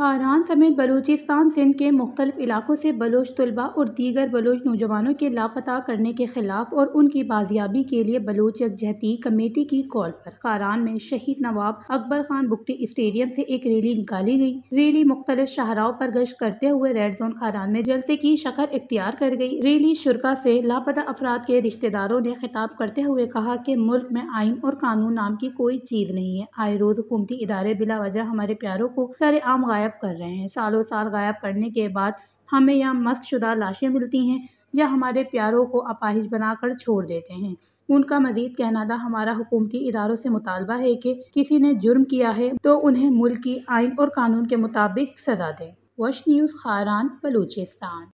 खारान समेत बलूचिस्तान सिंध के मुख्तलिफ इलाक़ों से बलोच तलबा और दीगर बलोच नौजवानों के लापता करने के ख़िलाफ़ और उनकी बाजियाबी के लिए बलोच यकजहती कमेटी की कॉल पर खारान में शहीद नवाब अकबर खान बुकटी स्टेडियम से एक रैली निकाली गई रैली मुख्तलिफ शाहराओं पर गश्त करते हुए रेड जोन खारान में जलसे की शक्ल इख्तियार कर गई रैली शुरा से लापता अफराद के रिश्तेदारों ने खिताब करते हुए कहा कि मुल्क में आइन और कानून नाम की कोई चीज़ नहीं है आए रोज़ हुकूमती इदारे बिला वजह हमारे प्यारों को आम गायब गायब कर रहे हैं सालों साल गायब करने के बाद हमें यह मस्कशुदा लाशें मिलती हैं या हमारे प्यारों को अपाहिज बनाकर छोड़ देते हैं उनका मजीद कहना था हमारा हुकूमती इदारों से मुतालबा है कि किसी ने जुर्म किया है तो उन्हें मुल्क की आइन और कानून के मुताबिक सजा दें वश न्यूज़ खारान बलूचिस्तान